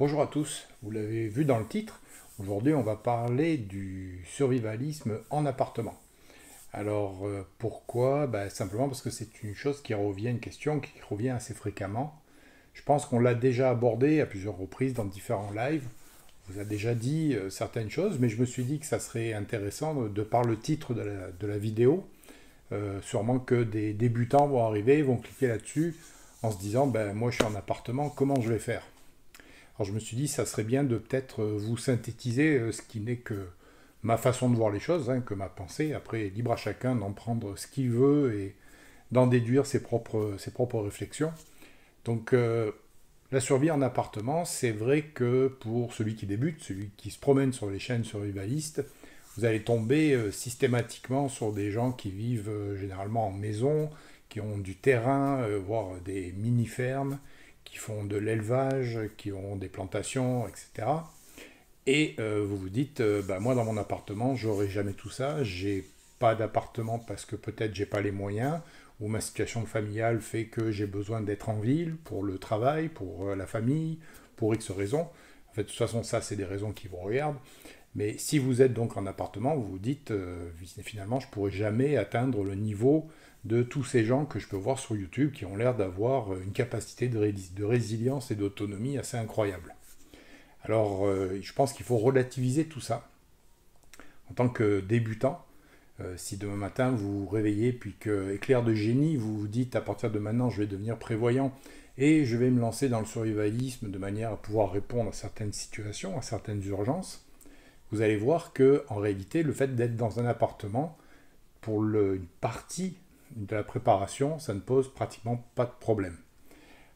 Bonjour à tous, vous l'avez vu dans le titre, aujourd'hui on va parler du survivalisme en appartement. Alors euh, pourquoi ben, Simplement parce que c'est une chose qui revient, une question qui revient assez fréquemment. Je pense qu'on l'a déjà abordé à plusieurs reprises dans différents lives. On vous a déjà dit euh, certaines choses, mais je me suis dit que ça serait intéressant de, par le titre de la, vidéo. Euh, sûrement que des débutants vont arriver, vont cliquer là-dessus en se disant ben, moi je suis en appartement, comment je vais faire alors je me suis dit, ça serait bien de peut-être euh, vous synthétiser euh, ce qui n'est que ma façon de voir les choses, hein, que ma pensée. Après, libre à chacun d'en prendre ce qu'il veut et d'en déduire ses propres, réflexions. Donc euh, la survie en appartement, c'est vrai que pour celui qui débute, celui qui se promène sur les chaînes survivalistes, vous allez tomber systématiquement sur des gens qui vivent généralement en maison, qui ont du terrain, voire des mini-fermes, qui font de l'élevage, qui ont des plantations, etc. Et euh, vous vous dites, euh, bah, moi dans mon appartement, j'aurai jamais tout ça, j'ai pas d'appartement parce que peut-être j'ai pas les moyens, ou ma situation familiale fait que j'ai besoin d'être en ville pour le travail, pour euh, la famille, pour X raisons. En fait, de toute façon, ça, c'est des raisons qui vous regardent. Mais si vous êtes donc en appartement, vous vous dites, finalement, je pourrai jamais atteindre le niveau de tous ces gens que je peux voir sur YouTube qui ont l'air d'avoir euh, une capacité de, de résilience et d'autonomie assez incroyable. Alors, euh, je pense qu'il faut relativiser tout ça. En tant que débutant, euh, si demain matin vous vous réveillez, puis que éclair de génie, vous vous dites à partir de maintenant, je vais devenir prévoyant et je vais me lancer dans le survivalisme de manière à pouvoir répondre à certaines situations, à certaines urgences, vous allez voir que en réalité, le fait d'être dans un appartement, pour une partie de la préparation, ça ne pose pratiquement pas de problème.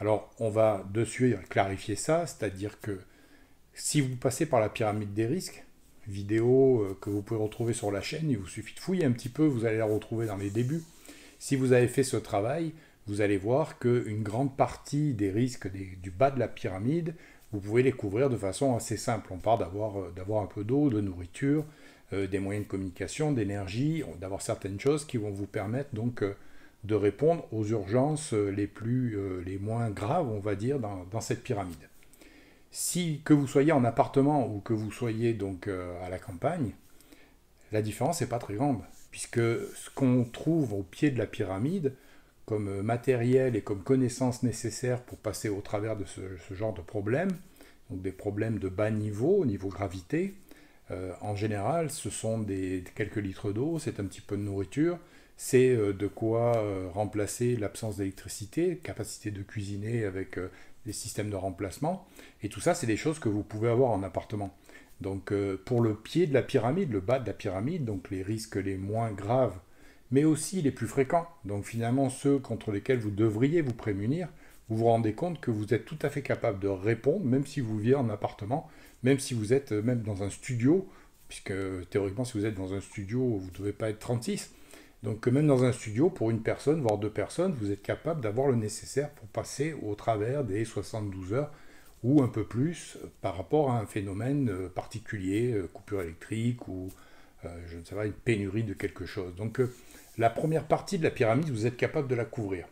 Alors on va de suite clarifier ça, c'est-à-dire que si vous passez par la pyramide des risques, vidéo euh, que vous pouvez retrouver sur la chaîne, il vous suffit de fouiller un petit peu, vous allez la retrouver dans les débuts. Si vous avez fait ce travail, vous allez voir qu'une grande partie des risques du bas de la pyramide, vous pouvez les couvrir de façon assez simple. On part d'avoir euh, un peu d'eau, de nourriture, euh, des moyens de communication, d'énergie, d'avoir certaines choses qui vont vous permettre donc euh, de répondre aux urgences euh, les, plus, les moins graves, on va dire, dans, cette pyramide. Si que vous soyez en appartement ou que vous soyez donc à la campagne, la différence n'est pas très grande, puisque ce qu'on trouve au pied de la pyramide, comme matériel et comme connaissances nécessaires pour passer au travers de ce, ce genre de problème, donc des problèmes de bas niveau, au niveau gravité, euh, en général, ce sont des, quelques litres d'eau, c'est un petit peu de nourriture, c'est euh, de quoi euh, remplacer l'absence d'électricité, capacité de cuisiner avec des systèmes de remplacement. Et tout ça, c'est des choses que vous pouvez avoir en appartement. Donc pour le pied de la pyramide, le bas de la pyramide, donc les risques les moins graves, mais aussi les plus fréquents, donc finalement ceux contre lesquels vous devriez vous prémunir, vous vous rendez compte que vous êtes tout à fait capable de répondre, même si vous vivez en appartement, même si vous êtes euh, même dans un studio, puisque théoriquement, si vous êtes dans un studio, vous ne devez pas être 36. Donc euh, même dans un studio, pour une personne, voire deux personnes, vous êtes capable d'avoir le nécessaire pour passer au travers des 72 heures ou un peu plus euh, par rapport à un phénomène particulier, coupure électrique ou, je ne sais pas, une pénurie de quelque chose. Donc la première partie de la pyramide, vous êtes capable de la couvrir.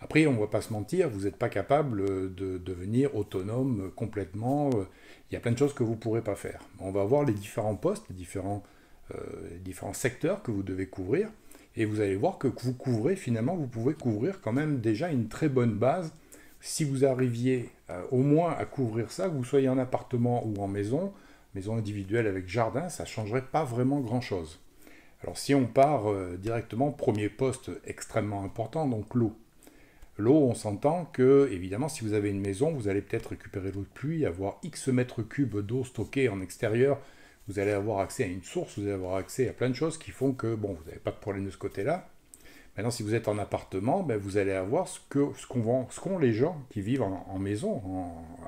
Après, on ne va pas se mentir, vous n'êtes pas capable euh, de devenir autonome euh, complètement. Euh, il y a plein de choses que vous ne pourrez pas faire. On va voir les différents postes, les différents, différents secteurs que vous devez couvrir. Et vous allez voir que vous couvrez, finalement, vous pouvez couvrir quand même déjà une très bonne base. Si vous arriviez au moins à couvrir ça, que vous soyez en appartement ou en maison, maison individuelle avec jardin, ça ne changerait pas vraiment grand-chose. Alors si on part directement, premier poste extrêmement important, donc l'eau. L'eau, on s'entend que, évidemment, si vous avez une maison, vous allez peut-être récupérer l'eau de pluie, avoir X mètres cubes d'eau stockée en extérieur, vous allez avoir accès à une source, vous allez avoir accès à plein de choses qui font que, bon, vous n'avez pas de problème de ce côté-là. Maintenant, si vous êtes en appartement, ben, vous allez avoir ce qu'ont ce les gens qui vivent en, maison,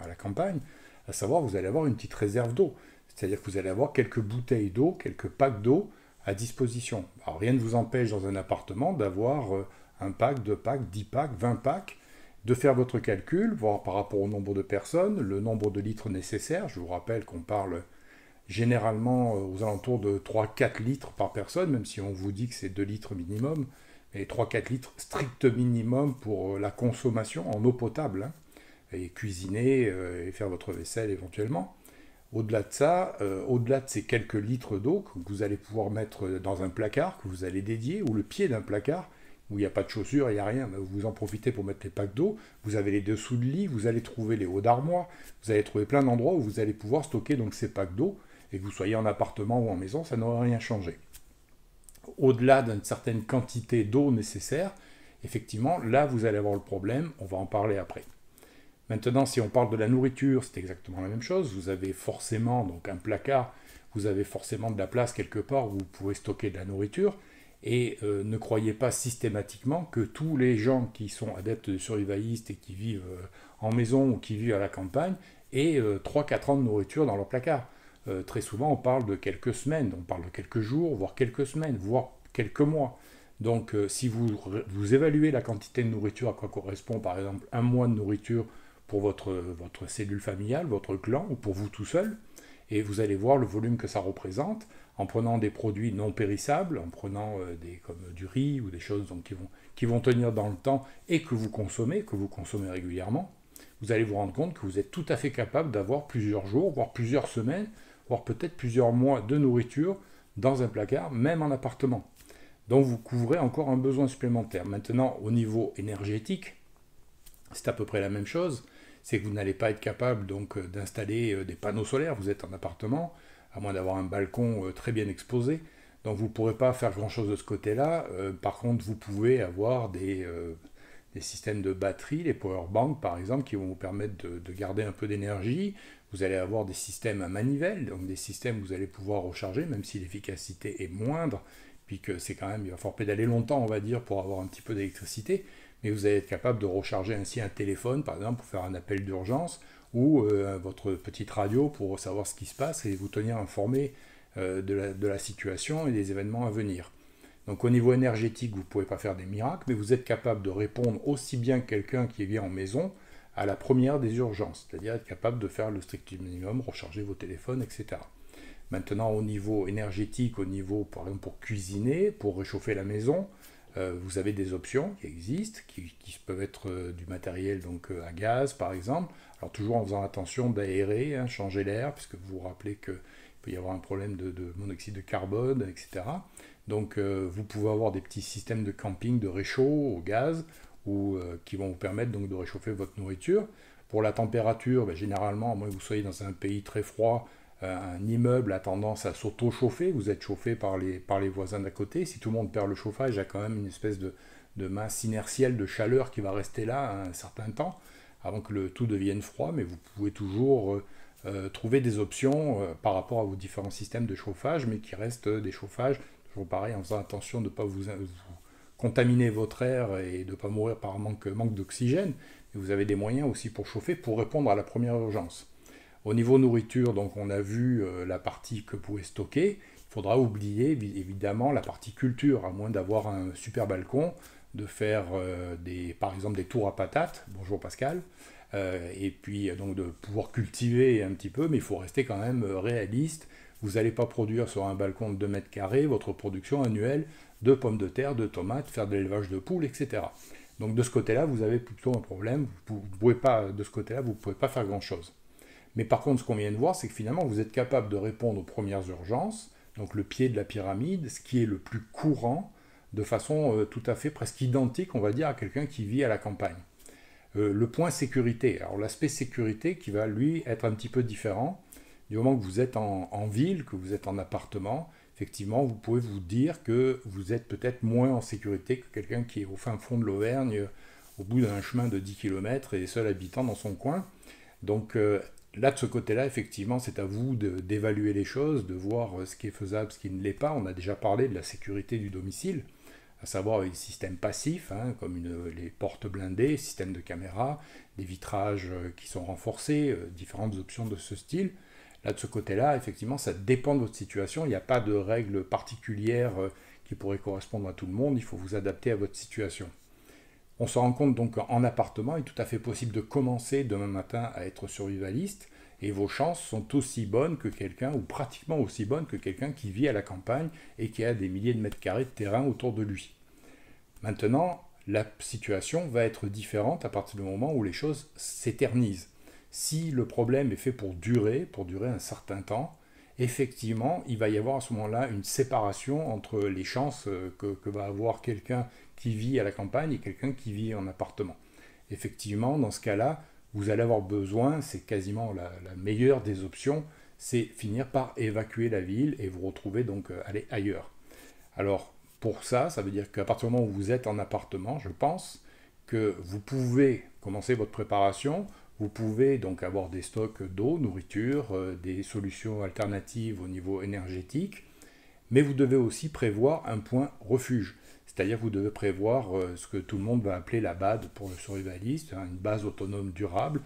à la campagne, à savoir, vous allez avoir une petite réserve d'eau. C'est-à-dire que vous allez avoir quelques bouteilles d'eau, quelques packs d'eau à disposition. Alors, rien ne vous empêche dans un appartement d'avoir... Euh, un pack, deux packs, dix packs, vingt packs, de faire votre calcul, voir par rapport au nombre de personnes, le nombre de litres nécessaires. Je vous rappelle qu'on parle généralement euh, aux alentours de 3-4 litres par personne, même si on vous dit que c'est 2 litres minimum, mais 3-4 litres strict minimum pour euh, la consommation en eau potable, hein, et cuisiner euh, et faire votre vaisselle éventuellement. Au-delà de ça, au-delà de ces quelques litres d'eau que vous allez pouvoir mettre dans un placard, que vous allez dédier, ou le pied d'un placard, où il n'y a pas de chaussures, il n'y a rien, vous en profitez pour mettre les packs d'eau, vous avez les dessous de lit, vous allez trouver les hauts d'armoire, vous allez trouver plein d'endroits où vous allez pouvoir stocker donc ces packs d'eau, et que vous soyez en appartement ou en maison, ça n'aurait rien changé. Au-delà d'une certaine quantité d'eau nécessaire, effectivement, là vous allez avoir le problème, on va en parler après. Maintenant, si on parle de la nourriture, c'est exactement la même chose, vous avez forcément donc un placard, vous avez forcément de la place quelque part où vous pouvez stocker de la nourriture, et euh, ne croyez pas systématiquement que tous les gens qui sont adeptes de survivalistes et qui vivent euh, en maison ou qui vivent à la campagne aient 3-4 euh, ans de nourriture dans leur placard. très souvent, on parle de quelques semaines, on parle de quelques jours, voire quelques semaines, voire quelques mois. Donc, si vous, évaluez la quantité de nourriture à quoi correspond, par exemple, un mois de nourriture pour votre cellule familiale, votre clan ou pour vous tout seul, et vous allez voir le volume que ça représente en prenant des produits non périssables, en prenant euh, des, comme du riz ou des choses qui, vont, qui vont tenir dans le temps et que vous consommez, que vous consommez régulièrement, vous allez vous rendre compte que vous êtes tout à fait capable d'avoir plusieurs jours, voire plusieurs semaines, voire peut-être plusieurs mois de nourriture dans un placard, même en appartement. Donc vous couvrez encore un besoin supplémentaire. Maintenant, au niveau énergétique, c'est à peu près la même chose c'est que vous n'allez pas être capable donc euh, d'installer euh, des panneaux solaires. Vous êtes en appartement, à moins d'avoir un balcon euh, très bien exposé. Donc vous ne pourrez pas faire grand-chose de ce côté-là. par contre, vous pouvez avoir des, systèmes de batterie, les power banks par exemple, qui vont vous permettre de, garder un peu d'énergie. Vous allez avoir des systèmes à manivelle, donc des systèmes vous allez pouvoir recharger, même si l'efficacité est moindre, puisque c'est quand même, il va falloir pédaler longtemps, on va dire, pour avoir un petit peu d'électricité mais vous allez être capable de recharger ainsi un téléphone, par exemple, pour faire un appel d'urgence, ou euh, votre petite radio pour savoir ce qui se passe et vous tenir informé euh, de, la, situation et des événements à venir. Donc au niveau énergétique, vous ne pouvez pas faire des miracles, mais vous êtes capable de répondre aussi bien que quelqu'un qui est vient en maison à la première des urgences, c'est-à-dire être capable de faire le strict minimum, recharger vos téléphones, etc. Maintenant au niveau énergétique, au niveau par exemple pour cuisiner, pour réchauffer la maison, euh, vous avez des options qui existent, qui, qui peuvent être euh, du matériel donc euh, à gaz par exemple. Alors toujours en faisant attention d'aérer, hein, changer l'air, puisque vous vous rappelez qu'il peut y avoir un problème de, monoxyde de carbone, etc. Donc vous pouvez avoir des petits systèmes de camping, de réchaud au gaz, ou, qui vont vous permettre donc de réchauffer votre nourriture. Pour la température, ben, généralement, à moins que vous soyez dans un pays très froid, euh, un immeuble a tendance à s'auto-chauffer, vous êtes chauffé par les, voisins d'à côté, si tout le monde perd le chauffage, il y a quand même une espèce de, de masse inertielle de chaleur qui va rester là un certain temps, avant que le tout devienne froid, mais vous pouvez toujours euh, euh, trouver des options par rapport à vos différents systèmes de chauffage, mais qui restent des chauffages, toujours pareil, en faisant attention de ne pas vous, contaminer votre air et de ne pas mourir par manque, manque d'oxygène, vous avez des moyens aussi pour chauffer, pour répondre à la première urgence. Au niveau nourriture, donc on a vu euh, la partie que pouvait stocker. Il faudra oublier évidemment la partie culture, à moins d'avoir un super balcon, de faire euh, des, par exemple des tours à patates. Bonjour Pascal. Euh, et puis donc de pouvoir cultiver un petit peu, mais il faut rester quand même réaliste. Vous n'allez pas produire sur un balcon de 2 mètres carrés votre production annuelle de pommes de terre, de tomates, faire de l'élevage de poules, etc. Donc de ce côté-là, vous avez plutôt un problème. Vous pouvez pas, de ce côté-là, vous ne pouvez pas faire grand-chose. Mais par contre, ce qu'on vient de voir, c'est que finalement, vous êtes capable de répondre aux premières urgences, donc le pied de la pyramide, ce qui est le plus courant, de façon euh, tout à fait presque identique, on va dire, à quelqu'un qui vit à la campagne. Euh, le point sécurité, alors l'aspect sécurité qui va lui être un petit peu différent, du moment que vous êtes en, ville, que vous êtes en appartement, effectivement, vous pouvez vous dire que vous êtes peut-être moins en sécurité que quelqu'un qui est au fin fond de l'Auvergne, au bout d'un chemin de 10 km et seul habitant dans son coin. Donc euh, là, de ce côté-là, effectivement, c'est à vous d'évaluer les choses, de voir euh, ce qui est faisable, ce qui ne l'est pas. On a déjà parlé de la sécurité du domicile, à savoir les systèmes passifs, hein, comme les portes blindées, systèmes de caméra, des vitrages euh, qui sont renforcés, euh, différentes options de ce style. Là, de ce côté-là, effectivement, ça dépend de votre situation. Il n'y a pas de règles particulière qui pourrait correspondre à tout le monde. Il faut vous adapter à votre situation. On se rend compte donc qu'en appartement, il est tout à fait possible de commencer demain matin à être survivaliste et vos chances sont aussi bonnes que quelqu'un, ou pratiquement aussi bonnes que quelqu'un qui vit à la campagne et qui a des milliers de mètres carrés de terrain autour de lui. Maintenant, la situation va être différente à partir du moment où les choses s'éternisent. Si le problème est fait pour durer, pour durer un certain temps, effectivement, il va y avoir à ce moment-là une séparation entre les chances euh, que, va avoir quelqu'un qui vit à la campagne et quelqu'un qui vit en appartement. Effectivement, dans ce cas-là, vous allez avoir besoin, c'est quasiment la, meilleure des options, c'est finir par évacuer la ville et vous retrouver donc euh, aller ailleurs. Alors pour ça, ça veut dire qu'à partir du moment où vous êtes en appartement, je pense que vous pouvez commencer votre préparation, vous pouvez donc avoir des stocks d'eau, nourriture, euh, des solutions alternatives au niveau énergétique, mais vous devez aussi prévoir un point refuge. C'est-à-dire vous devez prévoir euh, ce que tout le monde va appeler la BAD pour le survivaliste, hein, une base autonome durable,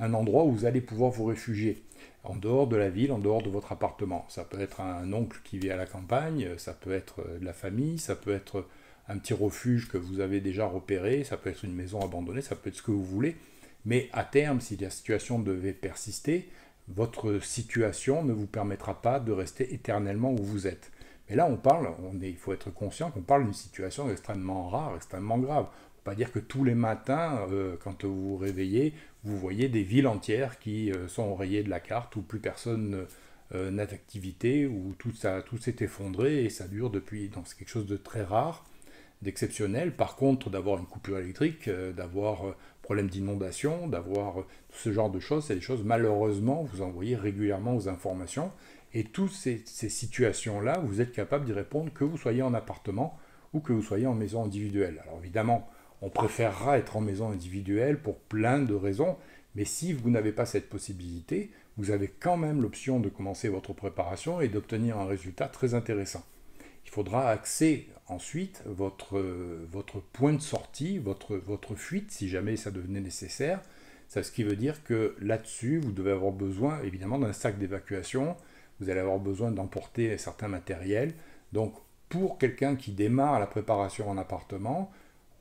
un endroit où vous allez pouvoir vous réfugier, en dehors de la ville, en dehors de votre appartement. Ça peut être un oncle qui vit à la campagne, ça peut être euh, de la famille, ça peut être un petit refuge que vous avez déjà repéré, ça peut être une maison abandonnée, ça peut être ce que vous voulez mais à terme, si la situation devait persister, votre situation ne vous permettra pas de rester éternellement où vous êtes. Mais là, on parle, on il faut être conscient qu'on parle d'une situation extrêmement rare, extrêmement grave. pas dire que tous les matins, euh, quand vous vous réveillez, vous voyez des villes entières qui euh, sont rayées de la carte, où plus personne euh, n'a d'activité, où tout, ça, tout s'est effondré, et ça dure depuis, donc c'est quelque chose de très rare d'exceptionnel. Par contre, d'avoir une coupure électrique, d'avoir d'inondation, d'avoir ce genre de choses. C'est des choses, malheureusement, vous envoyez régulièrement aux informations. Et toutes ces, ces situations-là, vous êtes capable d'y répondre que vous soyez en appartement ou que vous soyez en maison individuelle. Alors évidemment, on préférera être en maison individuelle pour plein de raisons, mais si vous n'avez pas cette possibilité, vous avez quand même l'option de commencer votre préparation et d'obtenir un résultat très intéressant il faudra axer ensuite votre, euh, votre point de sortie, votre, votre fuite, si jamais ça devenait nécessaire. C'est ce qui veut dire que là-dessus, vous devez avoir besoin évidemment d'un sac d'évacuation, vous allez avoir besoin d'emporter certains matériels. Donc, pour quelqu'un qui démarre la préparation en appartement,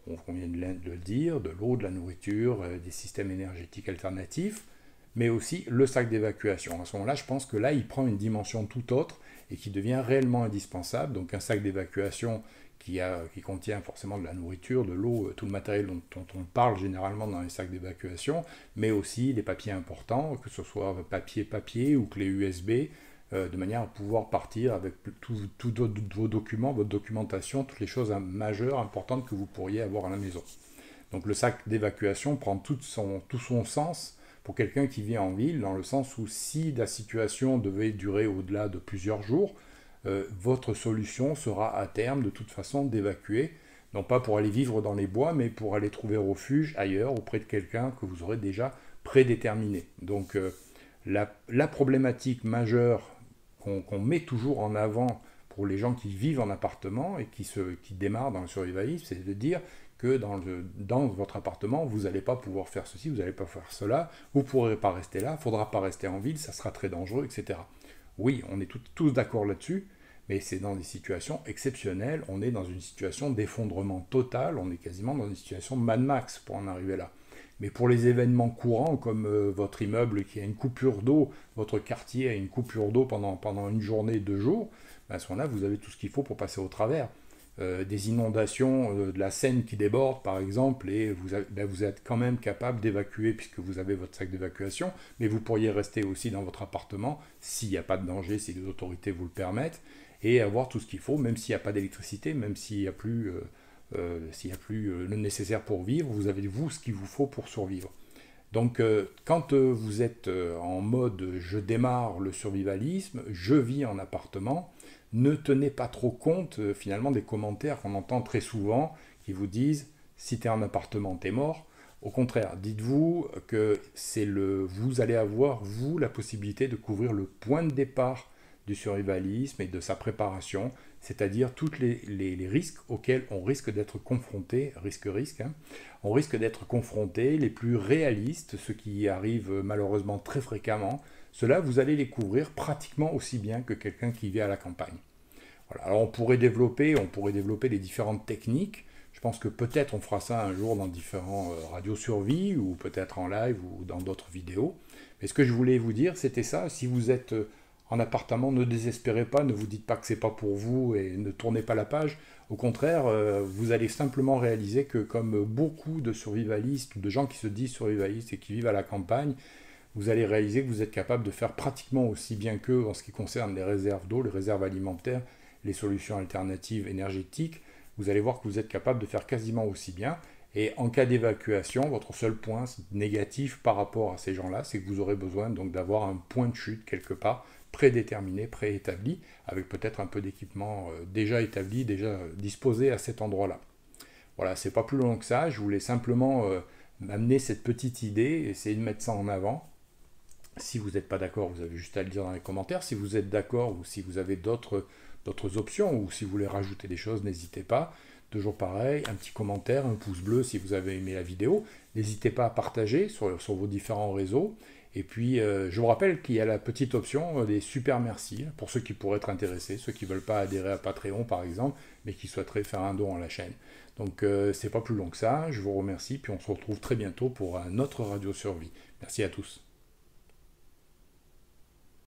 on vient de le dire, de l'eau, de la nourriture, euh, des systèmes énergétiques alternatifs, mais aussi le sac d'évacuation. À ce moment-là, je pense que là, il prend une dimension tout autre et qui devient réellement indispensable. Donc un sac d'évacuation qui, qui contient forcément de la nourriture, de l'eau, euh, tout le matériel dont, on parle généralement dans les sacs d'évacuation, mais aussi des papiers importants, que ce soit papier-papier ou clé USB, euh, de manière à pouvoir partir avec tous vos documents, votre documentation, toutes les choses majeures, importantes que vous pourriez avoir à la maison. Donc le sac d'évacuation prend tout son, tout son sens pour quelqu'un qui vit en ville, dans le sens où si la situation devait durer au-delà de plusieurs jours, euh, votre solution sera à terme de toute façon d'évacuer, non pas pour aller vivre dans les bois, mais pour aller trouver refuge ailleurs auprès de quelqu'un que vous aurez déjà prédéterminé. Donc euh, la, problématique majeure qu'on met toujours en avant pour les gens qui vivent en appartement et qui, se, qui démarrent dans le survivalisme, c'est de dire que dans, dans votre appartement, vous n'allez pas pouvoir faire ceci, vous n'allez pas faire cela, vous ne pourrez pas rester là, il ne faudra pas rester en ville, ça sera très dangereux, etc. Oui, on est tous d'accord là-dessus, mais c'est dans des situations exceptionnelles, on est dans une situation d'effondrement total, on est quasiment dans une situation Mad Max pour en arriver là. Mais pour les événements courants, comme euh, votre immeuble qui a une coupure d'eau, votre quartier a une coupure d'eau pendant, pendant une journée, deux jours, ben à ce moment-là, vous avez tout ce qu'il faut pour passer au travers. Euh, des inondations, euh, de la Seine qui déborde par exemple, et ben, vous, êtes quand même capable d'évacuer puisque vous avez votre sac d'évacuation, mais vous pourriez rester aussi dans votre appartement s'il n'y a pas de danger, si les autorités vous le permettent, et avoir tout ce qu'il faut, même s'il n'y a pas d'électricité, même s'il n'y a plus, euh, s'il a plus le nécessaire pour vivre, vous avez vous ce qu'il vous faut pour survivre. Donc euh, quand euh, vous êtes euh, en mode je démarre le survivalisme, je vis en appartement, ne tenez pas trop compte finalement des commentaires qu'on entend très souvent qui vous disent si tu es en appartement, t'es mort. Au contraire, dites-vous que c'est le vous allez avoir vous la possibilité de couvrir le point de départ du survivalisme et de sa préparation, c'est-à-dire tous les, risques auxquels on risque d'être confronté, risque-risque, hein, on risque d'être confronté, les plus réalistes, ceux qui arrivent malheureusement très fréquemment, cela vous allez les couvrir pratiquement aussi bien que quelqu'un qui vit à la campagne. Voilà. Alors on pourrait développer, on pourrait développer les différentes techniques. Je pense que peut-être on fera ça un jour dans différents euh, radios survie ou peut-être en live ou dans d'autres vidéos. Mais ce que je voulais vous dire, c'était ça. Si vous êtes euh, en appartement, ne désespérez pas, ne vous dites pas que ce n'est pas pour vous et ne tournez pas la page. Au contraire, euh, vous allez simplement réaliser que comme beaucoup de survivalistes ou de gens qui se disent survivalistes et qui vivent à la campagne, vous allez réaliser que vous êtes capable de faire pratiquement aussi bien qu'eux en ce qui concerne les réserves d'eau, les réserves alimentaires, les solutions alternatives énergétiques. Vous allez voir que vous êtes capable de faire quasiment aussi bien et en cas d'évacuation, votre seul point négatif par rapport à ces gens-là, c'est que vous aurez besoin donc d'avoir un point de chute quelque part prédéterminé, préétabli, avec peut-être un peu d'équipement euh, déjà établi, déjà euh, disposé à cet endroit-là. Voilà, c'est pas plus long que ça. Je voulais simplement euh, amener cette petite idée, essayer de mettre ça en avant. Si vous n'êtes pas d'accord, vous avez juste à le dire dans les commentaires. Si vous êtes d'accord ou si vous avez d'autres options ou si vous voulez rajouter des choses, n'hésitez pas. Toujours pareil, un petit commentaire, un pouce bleu si vous avez aimé la vidéo. N'hésitez pas à partager sur, vos différents réseaux. Et puis, euh, je vous rappelle qu'il y a la petite option euh, des super merci hein, pour ceux qui pourraient être intéressés, ceux qui ne veulent pas adhérer à Patreon par exemple, mais qui souhaiteraient faire un don à la chaîne. Donc, euh, c'est pas plus long que ça. Je vous remercie, puis on se retrouve très bientôt pour un autre Radio Survie. Merci à tous.